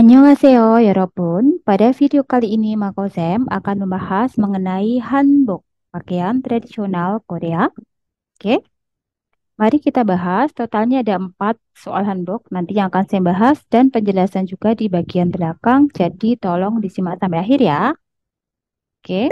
Annyeonghaseyo, 여러분. Pada video kali ini, Mako Sam akan membahas mengenai hanbok, pakaian tradisional Korea. Oke, mari kita bahas. Totalnya ada empat soal hanbok nanti yang akan saya bahas dan penjelasan juga di bagian belakang. Jadi tolong disimak sampai akhir ya. Oke.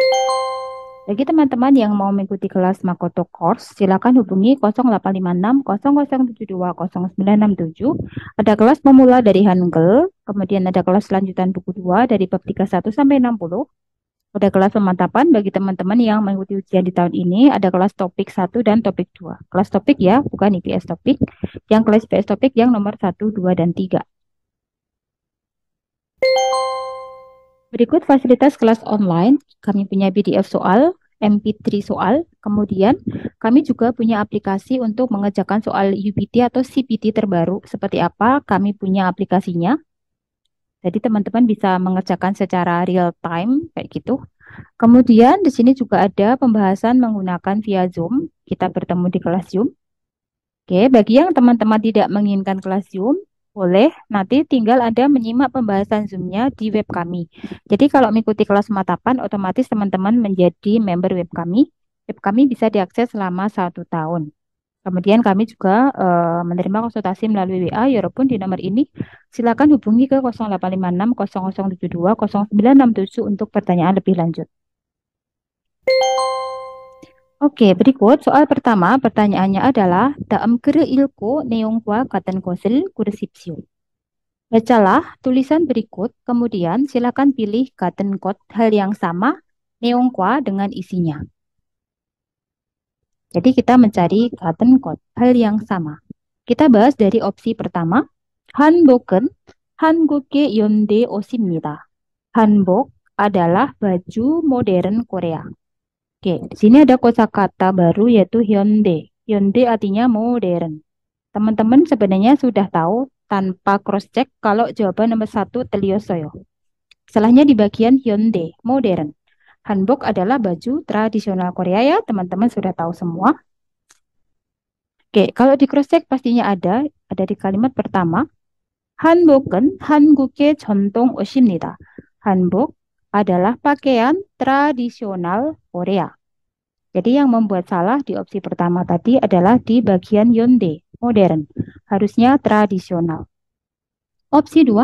Bagi teman-teman yang mau mengikuti kelas Makoto Course, silakan hubungi 0856 0072 0967. Ada kelas pemula dari Hangul, kemudian ada kelas lanjutan buku 2 dari bab 31 sampai 60. Ada kelas pemantapan bagi teman-teman yang mengikuti ujian di tahun ini, ada kelas topik 1 dan topik 2. Kelas topik ya, bukan IPS topik. Yang kelas IPS topik yang nomor 1, 2, dan 3. Berikut fasilitas kelas online. Kami punya PDF soal, MP3 soal. Kemudian kami juga punya aplikasi untuk mengerjakan soal UPT atau CPT terbaru. Seperti apa? Kami punya aplikasinya. Jadi teman-teman bisa mengerjakan secara real time kayak gitu. Kemudian di sini juga ada pembahasan menggunakan via Zoom. Kita bertemu di kelas Zoom. Oke, bagi yang teman-teman tidak menginginkan kelas Zoom, boleh, nanti tinggal Anda menyimak pembahasan Zoom-nya di web kami. Jadi kalau mengikuti kelas matapan, otomatis teman-teman menjadi member web kami. Web kami bisa diakses selama satu tahun. Kemudian kami juga uh, menerima konsultasi melalui WA, walaupun ya di nomor ini. Silakan hubungi ke 0856 0072 0967 untuk pertanyaan lebih lanjut. Oke, berikut soal pertama pertanyaannya adalah Daem kere ilko neongkwa katen kosel kuresipsio. Bacalah tulisan berikut, kemudian silakan pilih katen kot hal yang sama neongkwa dengan isinya. Jadi kita mencari katen kot hal yang sama. Kita bahas dari opsi pertama, hanboken 한국의 yonde osimnita. Hanbok adalah baju modern Korea. Oke, di sini ada kosakata baru yaitu Hyundai. Hyundai artinya modern. Teman-teman sebenarnya sudah tahu tanpa cross check kalau jawaban nomor satu Teliosoyo. Salahnya di bagian Hyundai, modern. Hanbok adalah baju tradisional Korea ya, teman-teman sudah tahu semua. Oke, kalau di cross check pastinya ada, ada di kalimat pertama. Hanbok은 hanguke 전통 옷입니다. Hanbok adalah pakaian tradisional Korea. Jadi yang membuat salah di opsi pertama tadi adalah di bagian Yonde, modern, harusnya tradisional. Opsi 2,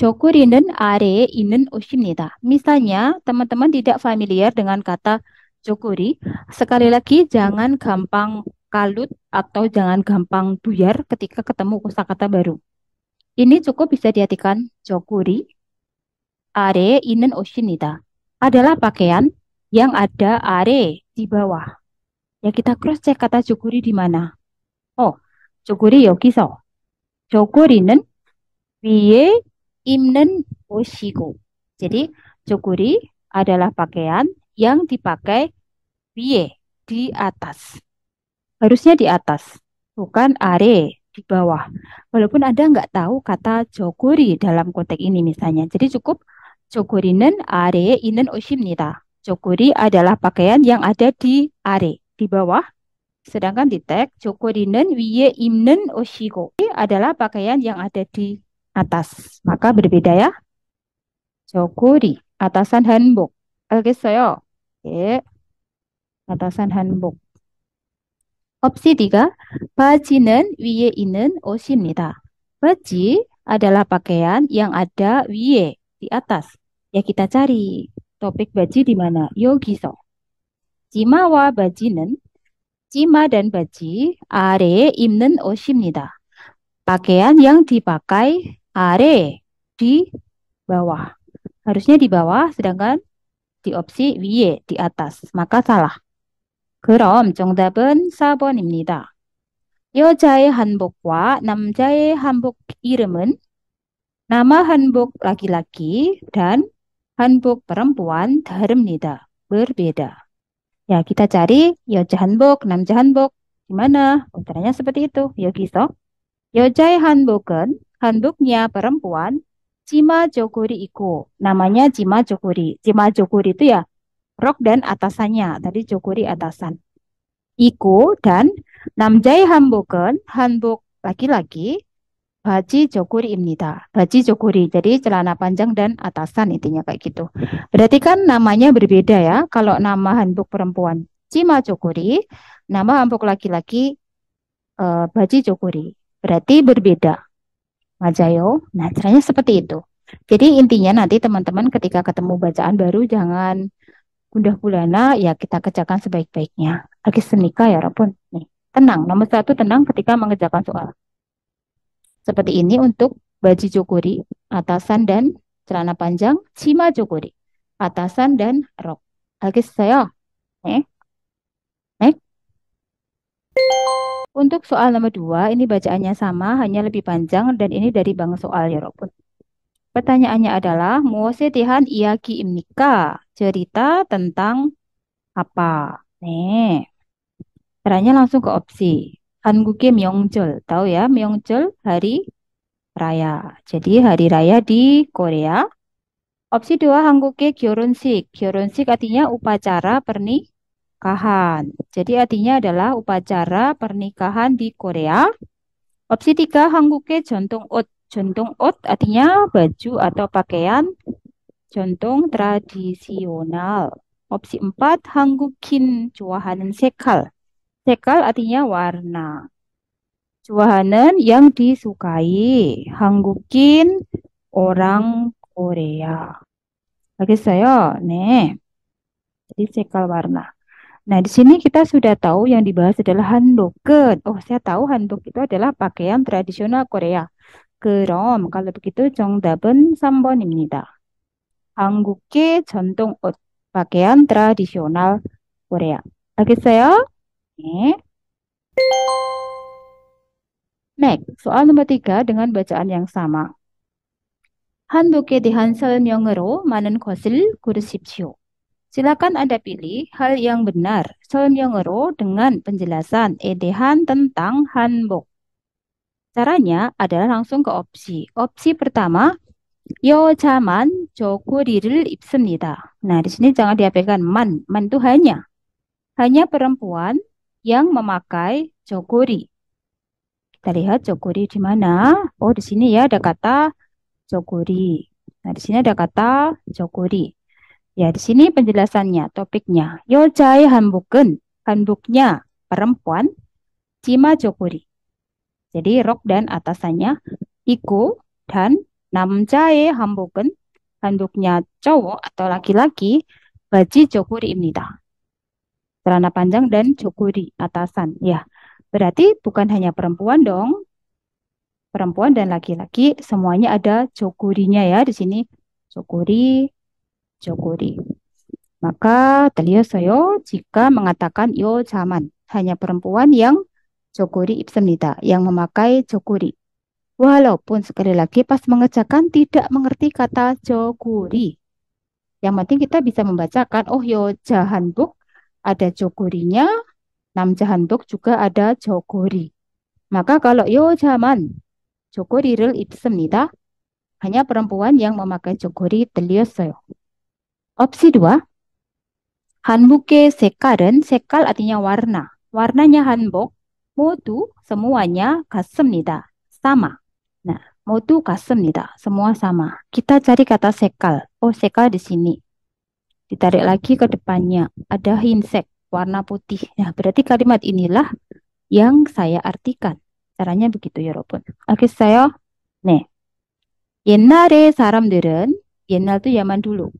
Jokurinen are inen 옷입니다. Misalnya, teman-teman tidak familiar dengan kata Jokuri, sekali lagi jangan gampang kalut atau jangan gampang buyar ketika ketemu kata-kata baru. Ini cukup bisa diartikan Jokuri, are inen oshinita. Adalah pakaian yang ada are di bawah. Ya kita cross check kata joguri di mana. Oh, joguri yogiso. Ya, joguri는 위에 imnen 옷이고. Jadi joguri adalah pakaian yang dipakai 위에 di atas. Harusnya di atas, bukan are di bawah. Walaupun Anda nggak tahu kata joguri dalam konteks ini misalnya. Jadi cukup joguri는 are inen oshimnita. Cokuri adalah pakaian yang ada di are, di bawah. Sedangkan di tag, Cokurinen wie imnen oshigo adalah pakaian yang ada di atas. Maka berbeda ya. Cokuri, atasan hanbok. soyo, Oke. Atasan hanbok. Opsi tiga, nen wie inen oshimnida. Baji adalah pakaian yang ada wie di atas. Ya kita cari. Topik baji di mana? Yogiso. baji nen. Cima dan baji are imnen osimnida. Pakaian yang dipakai are di bawah. Harusnya di bawah sedangkan di opsi wie di atas. Maka salah. 그럼 정답은 4번입니다. 여자의 한복과 남자의 한복 이름은 nama hanbok laki-laki dan hanbok perempuan 다릅니다. berbeda. Ya, kita cari yoja hanbok, namja hanbok. Gimana? Utaranya seperti itu. 여기서 여자의 hanbok은 hanboknya perempuan Cima jokuri Iko. Namanya Cima jokuri. Cima jokuri itu ya rok dan atasannya. Tadi jokuri atasan. Iko dan Namjai Hanboken, hanbok laki-laki, baji jokuri imnida. Baji jokuri. jadi celana panjang dan atasan intinya kayak gitu. Berarti kan namanya berbeda ya. Kalau nama handuk perempuan cima jokuri, nama handuk laki-laki uh, baji jokuri. Berarti berbeda. Majayo. Nah, caranya seperti itu. Jadi intinya nanti teman-teman ketika ketemu bacaan baru jangan gundah gulana ya kita kerjakan sebaik-baiknya. Lagi senika ya Rabun. Nih, tenang. Nomor satu tenang ketika mengerjakan soal seperti ini untuk baju jokuri, atasan dan celana panjang, cima jokuri, atasan dan rok. saya. Eh. Eh. Untuk soal nomor dua ini bacaannya sama, hanya lebih panjang dan ini dari Bang Soal ya, Yorobun. Pertanyaannya adalah, Mose Tihan Iyaki Imnika, cerita tentang apa? Nih, eh. caranya langsung ke opsi. Hanguke Myeongjeol. Tahu ya, Myeongjeol hari raya. Jadi hari raya di Korea. Opsi dua Hanguke Gyoronsik. Gyoronsik artinya upacara pernikahan. Jadi artinya adalah upacara pernikahan di Korea. Opsi tiga Hanguke Jontung Ot. Jontung Ot artinya baju atau pakaian jontung tradisional. Opsi empat Hanggukin Cuahanen Sekal. Sekal artinya warna. Cuahanen yang disukai. Hanggukin orang Korea. Bagi saya, nih. Jadi sekal warna. Nah, di sini kita sudah tahu yang dibahas adalah handoken. Oh, saya tahu handuk itu adalah pakaian tradisional Korea. Kerom, kalau begitu 정답은 3번입니다. 한국의 pakaian tradisional Korea. saya Oke. soal nomor tiga dengan bacaan yang sama. 한국에 대한 설명으로 많은 것을 고르십시오. Silakan Anda pilih hal yang benar, 설명으로 dengan penjelasan edehan tentang hanbok. Caranya adalah langsung ke opsi. Opsi pertama, yo 여자만 저고리를 입습니다. Nah, di sini jangan diabaikan man. Man itu hanya. Hanya perempuan yang memakai jogori. Kita lihat jogori di mana? Oh, di sini ya ada kata jogori. Nah, di sini ada kata jogori. Ya, di sini penjelasannya, topiknya. Yojai hanbuken, hanbuknya perempuan, cima jogori. Jadi rok dan atasannya iku dan namjai hanbuken, handuknya cowok atau laki-laki, baji jokuri imnidah celana panjang dan cukuri atasan. Ya, berarti bukan hanya perempuan dong. Perempuan dan laki-laki semuanya ada cukurinya ya di sini. Cukuri, cukuri. Maka telio soyo jika mengatakan yo zaman hanya perempuan yang cukuri ipsemnita yang memakai cukuri. Walaupun sekali lagi pas mengerjakan tidak mengerti kata joguri. Yang penting kita bisa membacakan oh yo jahanbuk ada jogorinya, nam jahantuk juga ada jogori. Maka kalau yo zaman jaman jogoril nita, Hanya perempuan yang memakai jogori teliosoyo. Opsi dua, hanbuke sekaren sekal artinya warna. Warnanya hanbok modu semuanya nita, Sama. Nah, kasem nita, Semua sama. Kita cari kata sekal. Oh, sekal di sini. Ditarik lagi ke depannya, ada hinsek warna putih. Nah, berarti kalimat inilah yang saya artikan. Caranya begitu ya, Robon. Oke, saya nih. Yenare saram deren, yenal itu Yaman dulu.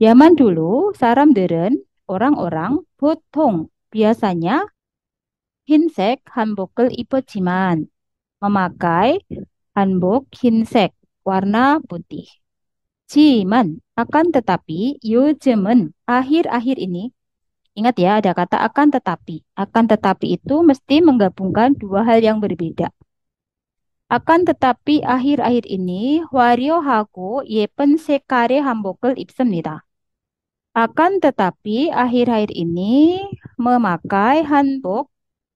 Yaman dulu, saram deren, orang-orang botong. Biasanya hinsek hanbokel ipojiman. Memakai hanbok hinsek warna putih. Jiman akan tetapi, yujemen, akhir-akhir ini, ingat ya ada kata akan tetapi. Akan tetapi itu mesti menggabungkan dua hal yang berbeda. Akan tetapi akhir-akhir ini, wario haku yepen sekare hambokel ipsemnida. Akan tetapi akhir-akhir ini memakai hanbok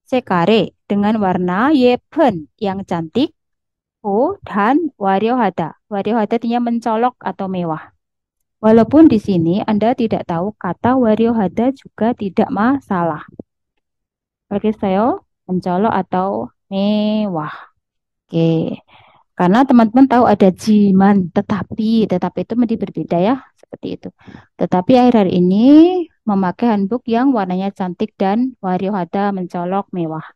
sekare dengan warna yepen yang cantik, ho oh, dan wario hada. Wario hada artinya mencolok atau mewah. Walaupun di sini Anda tidak tahu kata wariohada juga tidak masalah. Bagi saya mencolok atau mewah. Oke. Karena teman-teman tahu ada jiman, tetapi, tetapi itu menjadi berbeda ya, seperti itu. Tetapi akhir-akhir ini memakai handbook yang warnanya cantik dan wariohada mencolok mewah.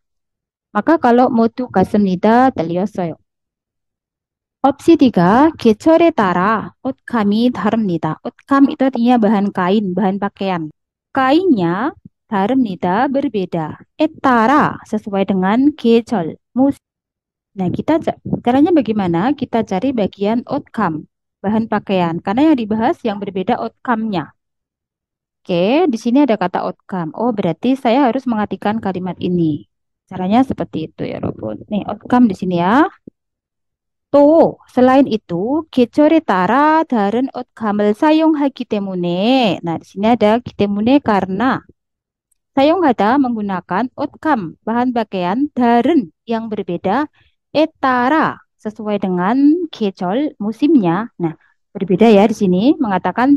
Maka kalau motu kasemnida soyo. Opsi tiga, 계절에 따라 outcome이 다릅니다. Outcome itu artinya bahan kain, bahan pakaian. Kainnya 다릅니다, berbeda. Etara eh, sesuai dengan kecol mus. Nah, kita caranya bagaimana? Kita cari bagian outcome, bahan pakaian. Karena yang dibahas yang berbeda outcome-nya. Oke, di sini ada kata outcome. Oh, berarti saya harus mengartikan kalimat ini. Caranya seperti itu ya, Robot. Nih, outcome di sini ya to selain itu 계절에 따라 다른 옷감을 사용하기 때문에 nah di sini ada 때문에 karena 사용하다 menggunakan kam, bahan pakaian daren yang berbeda etara sesuai dengan kecol musimnya. Nah, berbeda ya di sini mengatakan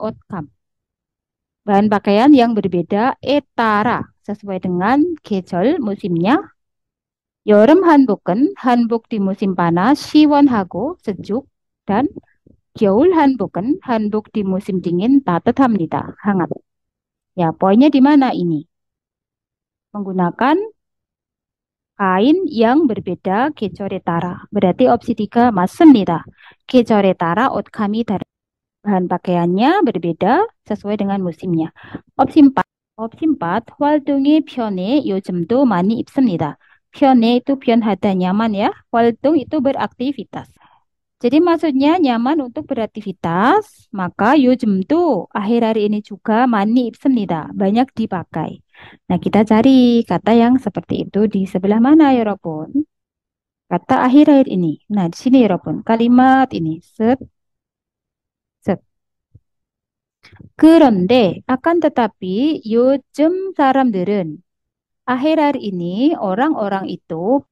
ot kam. Bahan pakaian yang berbeda etara sesuai dengan kecol musimnya Yorem Hanbukken, Hanbuk di musim panas, Siwon Hago, sejuk, dan Jaul Hanbukken, Hanbuk di musim dingin, Tatet Hamnita, hangat. Ya, poinnya di mana ini? Menggunakan kain yang berbeda kecoretara. Berarti opsi tiga masen nita. Kecoretara ot kami dari bahan pakaiannya berbeda sesuai dengan musimnya. Opsi empat. Opsi empat, waldungi pione yojemdo mani ipsem nita. Pione itu pion hada nyaman ya. Waltung itu beraktivitas. Jadi maksudnya nyaman untuk beraktivitas, maka yujem tu akhir hari ini juga mani ipsenida, banyak dipakai. Nah, kita cari kata yang seperti itu di sebelah mana ya Robon? Kata akhir-akhir ini. Nah, di sini ya Robon, kalimat ini. Set, set 그런데 akan tetapi 요즘 사람들은 Akhir hari ini, orang-orang itu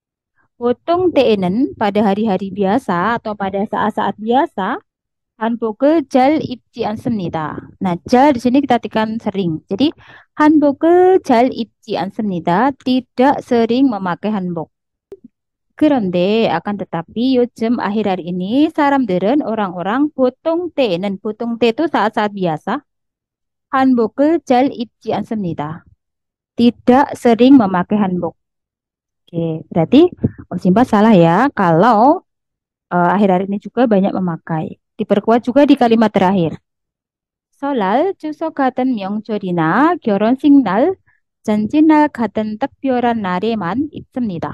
potong teenen pada hari-hari biasa atau pada saat-saat biasa Hanboke jal ipci ansemnida. Nah, jal di sini kita tekan sering. Jadi, hanboke jal ipci ansemnida tidak sering memakai hanbok. Kerende akan tetapi yojem akhir hari ini saram deren orang-orang potong teenen. Potong te itu saat-saat biasa. Hanboke jal ipci ansemnida tidak sering memakai hanbok. Oke, berarti Simba salah ya kalau eh, akhir-akhir uh, ini juga banyak memakai. Diperkuat juga di kalimat terakhir. Solal katen 주소 signal 명절이나 katen janji날 katen nareman nareman 있습니다.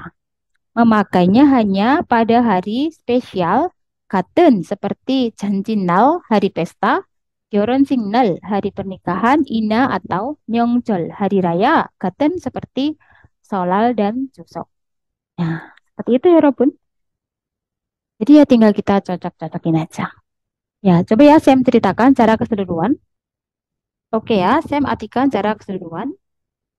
Memakainya hanya pada hari spesial, katen seperti janjinal hari pesta, Gyoron Singnal, hari pernikahan, Ina atau Myeongjol, hari raya, Gaten seperti Solal dan Jusok. Nah, seperti itu ya Robun. Jadi ya tinggal kita cocok-cocokin aja. Ya, coba ya Sam ceritakan cara keseluruhan. Oke ya, Sam artikan cara keseluruhan.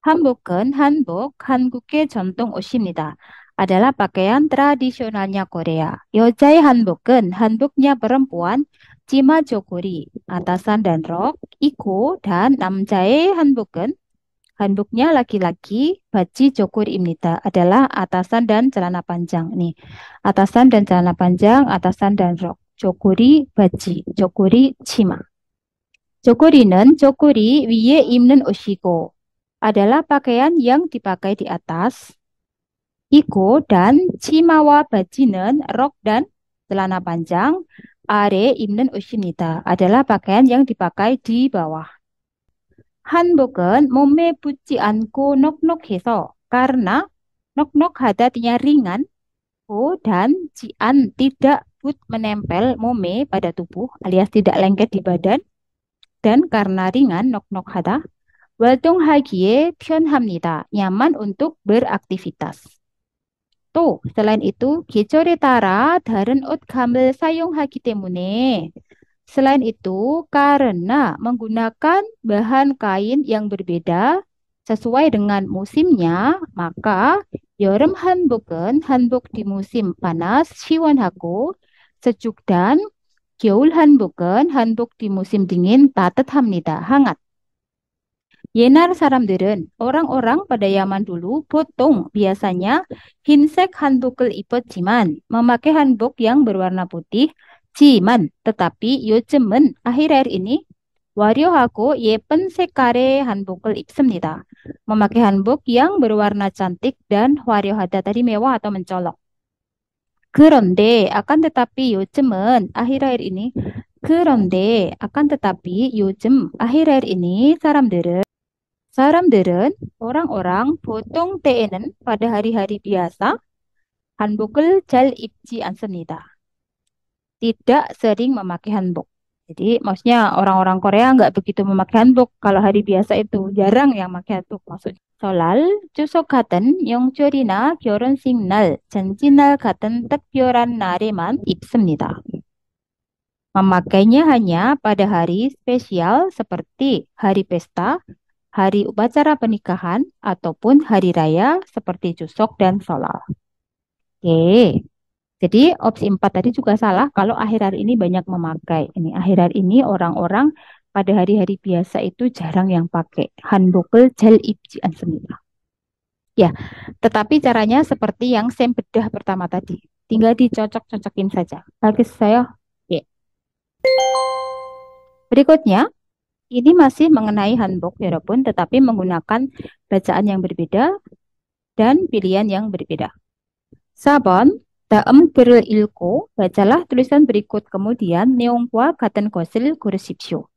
Hanbok은 한복, 한국의 전통 옷입니다. adalah pakaian tradisionalnya Korea. Yojai hanbok은, hanboknya perempuan, Cima Jokuri, atasan dan rok, Iko, dan Namjae Hanbuken. Hanbuknya laki-laki, Baji Jokuri Imnita adalah atasan dan celana panjang. Nih, atasan dan celana panjang, atasan dan rok. Jokuri Baji, Jokuri Jima. nen, Jokuri wie imnen oshiko adalah pakaian yang dipakai di atas. Iko dan Cimawa Baji는 rok dan celana panjang are imnen ushinita adalah pakaian yang dipakai di bawah. puci 몸에 nok nok heso karena nok-nok hadatnya ringan Ko oh, dan cian tidak but menempel mome pada tubuh alias tidak lengket di badan dan karena ringan nok-nok hada waltung hagie hamnita nyaman untuk beraktivitas 또 selain itu 계절에 따라 다른 옷감을 사용하기 때문에 Selain itu, karena menggunakan bahan kain yang berbeda sesuai dengan musimnya, maka 여름 한복은 한복 di musim panas 시원하고 sejuk dan 겨울 한복은 한복 di musim dingin 따뜻합니다. hangat. Yenar Saramdiren, orang-orang pada Yaman dulu potong biasanya hinsek ipet ciman memakai handuk yang berwarna putih ciman. tetapi 요즘은 akhir-akhir ini 화려하고 예쁜 색깔의 ipsem nita memakai handuk yang berwarna cantik dan wariohada tadi mewah atau mencolok. 그런데 akan tetapi 요즘은 akhir-akhir ini 그런데 akan tetapi 요즘 akhir-akhir ini Saramdiren, deren, orang-orang potong tenen pada hari-hari biasa, hanbukul jal ipci ansenita. Tidak sering memakai hanbuk. Jadi maksudnya orang-orang Korea nggak begitu memakai hanbuk. kalau hari biasa itu jarang yang pakai hanbuk maksudnya. Solal 주석 같은 영절이나 signal chanjinal katen 같은 특별한 nareman 입습니다. Memakainya hanya pada hari spesial seperti hari pesta, hari upacara pernikahan, ataupun hari raya seperti Jusok dan Solal. Oke, jadi opsi 4 tadi juga salah kalau akhir hari ini banyak memakai. Ini akhir hari ini orang-orang pada hari-hari biasa itu jarang yang pakai. handbokel gel ibjian ansemila. Ya, tetapi caranya seperti yang sem bedah pertama tadi. Tinggal dicocok-cocokin saja. Bagus saya. Ya. Berikutnya, ini masih mengenai hanbok Yorobun ya tetapi menggunakan bacaan yang berbeda dan pilihan yang berbeda. Sabon, Daem Geril Ilko, bacalah tulisan berikut kemudian Neongkwa Katen Gosil Gursipsyo.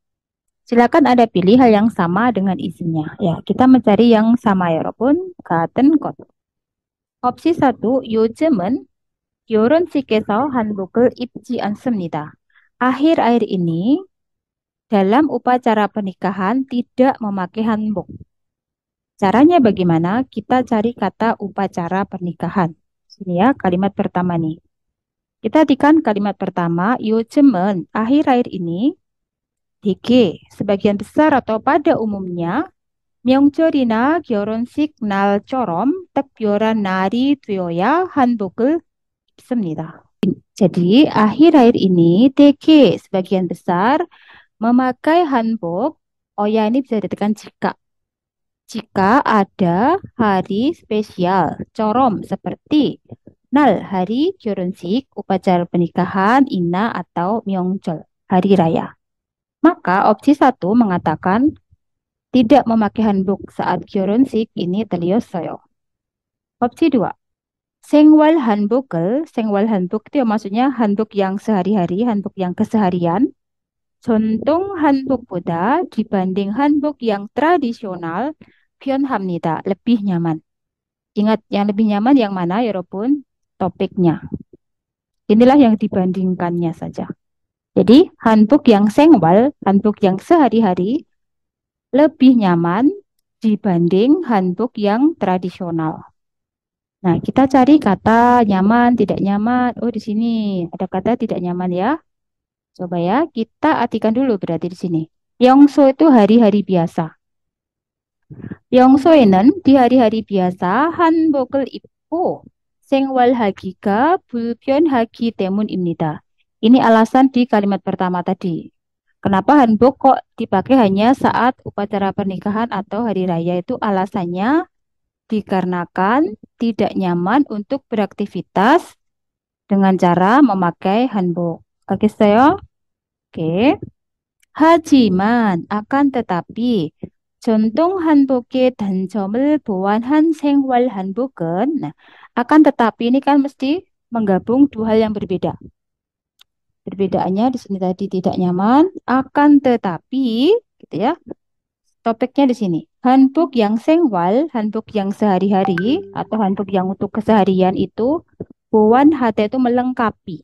Silakan Anda pilih hal yang sama dengan isinya. Ya, kita mencari yang sama ya, Robun. Katen Kot. Opsi 1, Yojemen, Yoron Sikeso Hanbukul Ipji Ansemnida. Akhir-akhir ini, dalam upacara pernikahan tidak memakai hanbok. Caranya bagaimana? Kita cari kata upacara pernikahan. Sini ya, kalimat pertama nih. Kita tikan kalimat pertama, yojemen akhir-akhir ini, DG, sebagian besar atau pada umumnya, Myeongjeorina gyoron signal corom tekbyoran nari tuyoya hanbokul 입습니다. Jadi akhir-akhir ini DG sebagian besar Memakai hanbok, oh ya ini bisa ditekan jika. Jika ada hari spesial, corom seperti nal hari sik upacara pernikahan, ina atau myongjol, hari raya. Maka opsi satu mengatakan tidak memakai hanbok saat sik ini telios soyo. Opsi dua, Sengwal hanbok, sengwal hanbok itu ya, maksudnya hanbok yang sehari-hari, hanbok yang keseharian hanbok Buddha dibanding hanbok yang tradisional pion hamnida, Lebih nyaman. Ingat yang lebih nyaman yang mana ya Robun? Topiknya. Inilah yang dibandingkannya saja. Jadi hanbok yang sengwal, hanbok yang sehari-hari lebih nyaman dibanding hanbok yang tradisional. Nah, kita cari kata nyaman, tidak nyaman. Oh, di sini ada kata tidak nyaman ya. Coba ya, kita artikan dulu berarti di sini. Yongso itu hari-hari biasa. Yongsoenen di hari-hari biasa hanbokel ipo sengwal hagika bulpion hagi temun imnita. Ini alasan di kalimat pertama tadi. Kenapa hanbok kok dipakai hanya saat upacara pernikahan atau hari raya itu alasannya dikarenakan tidak nyaman untuk beraktivitas dengan cara memakai hanbok. 알겠어요? 오케이. 하지만 akan tetapi 전통 한복의 단점을 보완한 생활 한복은 akan tetapi ini kan mesti menggabung dua hal yang berbeda. Perbedaannya di sini tadi tidak nyaman, akan tetapi gitu ya. Topiknya di sini. Hanbok yang sengwal, hanbok yang sehari-hari atau hanbok yang untuk keseharian itu buan hati itu melengkapi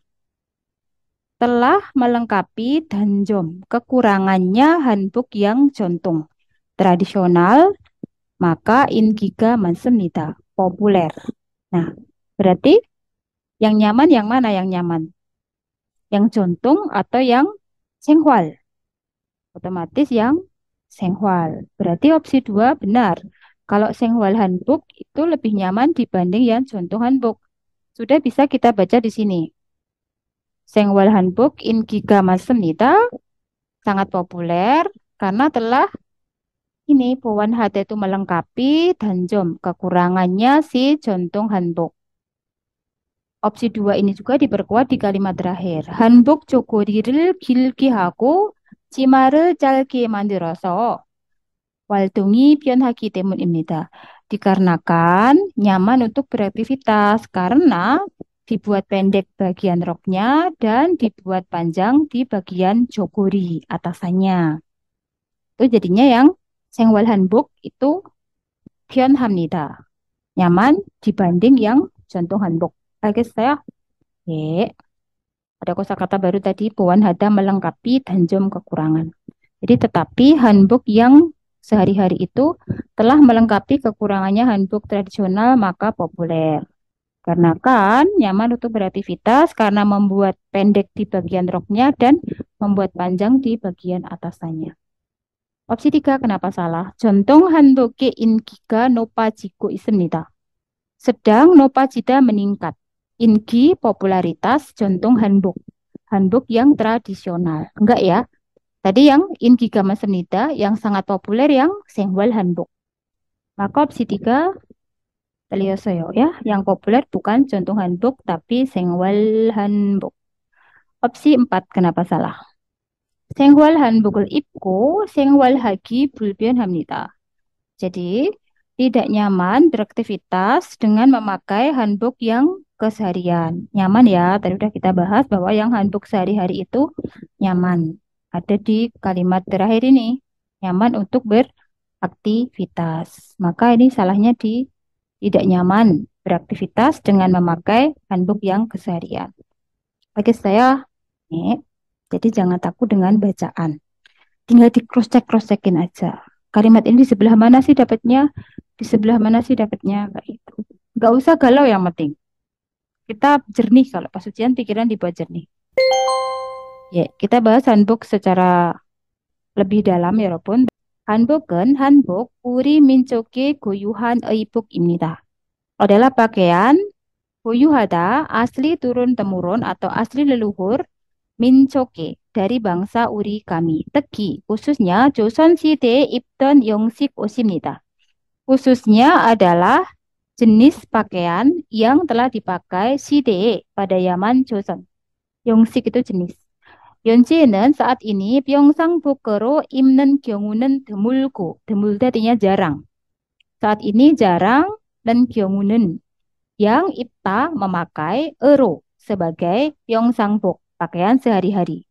telah melengkapi danjom, kekurangannya hanbok yang jontung tradisional, maka inkiga mansemnita populer. Nah, berarti yang nyaman yang mana yang nyaman? Yang jontung atau yang senghual Otomatis yang senghual Berarti opsi dua benar. Kalau senghual hanbok itu lebih nyaman dibanding yang jontung hanbok. Sudah bisa kita baca di sini. Sengwal Hanbok Inkiga Masemnida sangat populer karena telah ini puan HT itu melengkapi jom kekurangannya si Jontung Hanbok. Opsi dua ini juga diperkuat di kalimat terakhir. Hanbok Cokodiril Gilkihaku Cimare Calki Mandiroso Waldungi Pion Haki Temun Imnida. Dikarenakan nyaman untuk beraktivitas karena dibuat pendek bagian roknya dan dibuat panjang di bagian jogori atasannya. Itu jadinya yang sengwal hanbok itu Kion Hamnida. Nyaman dibanding yang contoh hanbok. Oke, saya. Oke. Ada kosakata baru tadi, Puan Hada melengkapi danjom kekurangan. Jadi tetapi hanbok yang sehari-hari itu telah melengkapi kekurangannya hanbok tradisional maka populer kan nyaman untuk beraktivitas karena membuat pendek di bagian roknya dan membuat panjang di bagian atasannya. Opsi tiga kenapa salah? Jontong handoke giga nopa jigo isemnita. Sedang nopa jida meningkat. Ingi popularitas contoh handuk handuk yang tradisional. Enggak ya? Tadi yang giga masemnita yang sangat populer yang sengwal handuk. Maka opsi tiga. Teliosoyo ya. Yang populer bukan contoh hanbok tapi sengwal hanbok. Opsi 4 kenapa salah? Sengwal Handbook ipko, sengwal hagi bulbian hamnita. Jadi, tidak nyaman beraktivitas dengan memakai handbook yang keseharian. Nyaman ya, tadi sudah kita bahas bahwa yang handbook sehari-hari itu nyaman. Ada di kalimat terakhir ini, nyaman untuk beraktivitas. Maka ini salahnya di tidak nyaman beraktivitas dengan memakai handbook yang keseharian. Bagi saya, nih, jadi jangan takut dengan bacaan. Tinggal di cross check cross checkin aja. Kalimat ini di sebelah mana sih dapatnya? Di sebelah mana sih dapatnya? Gak itu. Gak usah galau yang penting. Kita jernih kalau pas ujian pikiran dibuat jernih. Ya, kita bahas handbook secara lebih dalam ya, walaupun 한복은 한복 우리 민족의 고유한 의복입니다. adalah pakaian 고유하다 asli turun temurun atau asli leluhur 민족의 dari bangsa Uri kami teki khususnya 조선 시대에 ipton yongsik osimnida Khususnya adalah jenis pakaian yang telah dipakai 시대에 pada zaman Joseon. yongsik itu jenis. Yonjinen saat ini Pyongsang Bukero imnen Gyeongunen demulku. Demul artinya jarang. Saat ini jarang dan Gyeongunen yang ipta memakai ero sebagai Pyongsang Buk, pakaian sehari-hari.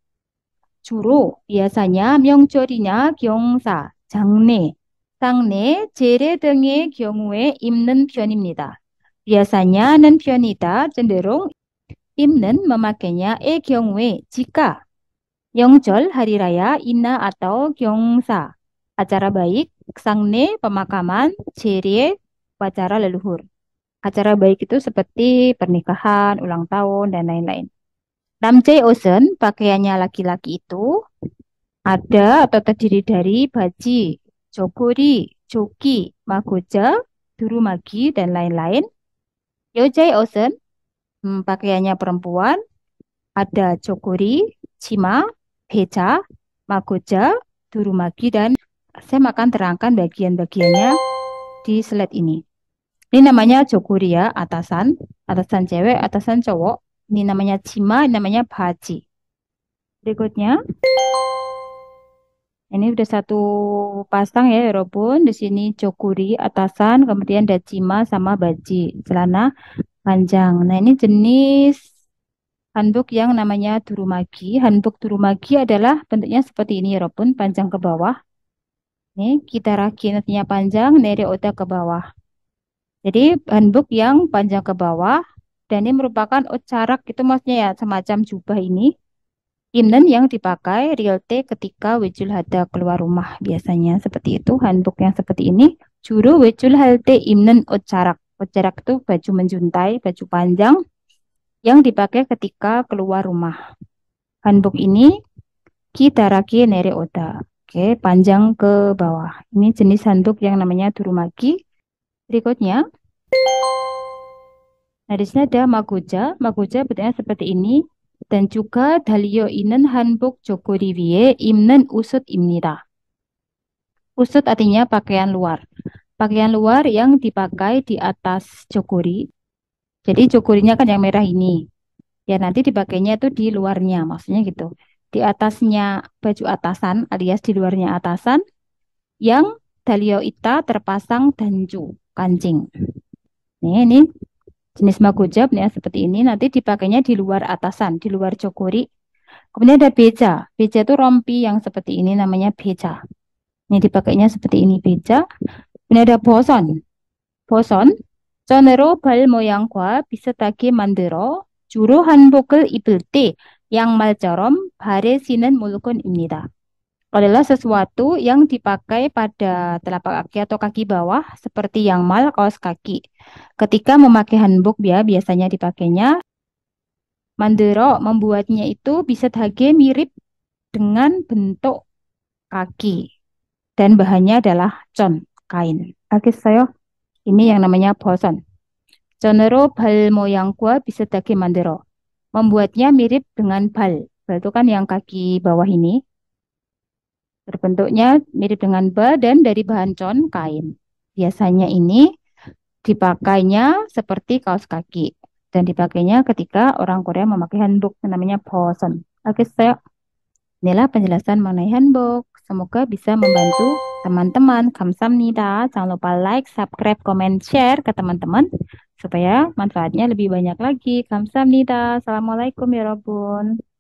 Juru biasanya myongjorinya Gyeongsa, Jangne, Sangne, Jere denge Gyeongwe imnen pionimnida. Biasanya nen pionita cenderung imnen memakainya e Gyeongwe jika Yongjol hari raya, Ina atau Gyeongsa acara baik, Sangne pemakaman, Jerie upacara leluhur. Acara baik itu seperti pernikahan, ulang tahun dan lain-lain. Namjae Osen, pakaiannya laki-laki itu ada atau terdiri dari baji, jogori, joki, magoja, durumagi dan lain-lain. Yojai Osen, hmm, pakaiannya perempuan, ada jogori, cima, beca, Magoja, Durumagi, dan saya makan terangkan bagian-bagiannya di slide ini. Ini namanya Jogoria, atasan, atasan cewek, atasan cowok. Ini namanya Cima, ini namanya Baji. Berikutnya, ini sudah satu pasang ya, walaupun ya Di sini jokuri, atasan, kemudian ada Cima sama Baji, celana panjang. Nah, ini jenis handuk yang namanya durumagi. Handuk durumagi adalah bentuknya seperti ini ya Robun, panjang ke bawah. Ini kita rakin nantinya panjang, nere otak ke bawah. Jadi handuk yang panjang ke bawah dan ini merupakan ocarak itu maksudnya ya semacam jubah ini. Imnen yang dipakai realty ketika wejul hada keluar rumah biasanya seperti itu handuk yang seperti ini juru wijul halte imnen ocarak ocarak itu baju menjuntai baju panjang yang dipakai ketika keluar rumah. Hanbok ini kitaraki nere oda. Oke, panjang ke bawah. Ini jenis handuk yang namanya durumagi. Berikutnya. Nah, disini ada magoja. Magoja bentuknya seperti ini. Dan juga dalio inen hanbok jogoriwie imnen usut imnira. Usut artinya pakaian luar. Pakaian luar yang dipakai di atas jokori, jadi cukurinya kan yang merah ini. Ya nanti dipakainya itu di luarnya, maksudnya gitu. Di atasnya baju atasan alias di luarnya atasan yang dalio ita terpasang danju kancing. Nih, ini jenis magojab nih ya, seperti ini nanti dipakainya di luar atasan, di luar cokori. Kemudian ada beja. Beja itu rompi yang seperti ini namanya beja. Ini dipakainya seperti ini beja. Kemudian ada boson. Boson 전으로 발 모양과 비슷하게 만들어 주로 한복을 입을 때 양말처럼 발에 신는 물건입니다. adalah sesuatu yang dipakai pada telapak kaki atau kaki bawah seperti yang mal kaos kaki. Ketika memakai hanbok ya biasanya dipakainya mandero membuatnya itu bisa dage mirip dengan bentuk kaki dan bahannya adalah con kain. Oke, okay, saya ini yang namanya boson. Jonero bal moyang gua bisa dagi mandero. Membuatnya mirip dengan bal. Bal itu kan yang kaki bawah ini. Terbentuknya mirip dengan bal dan dari bahan con kain. Biasanya ini dipakainya seperti kaos kaki dan dipakainya ketika orang Korea memakai yang namanya boson. Oke, saya inilah penjelasan mengenai handbook. Semoga bisa membantu teman-teman. Kamsamnida. Jangan lupa like, subscribe, comment, share ke teman-teman supaya manfaatnya lebih banyak lagi. Kamsamnida. Assalamualaikum ya Robun.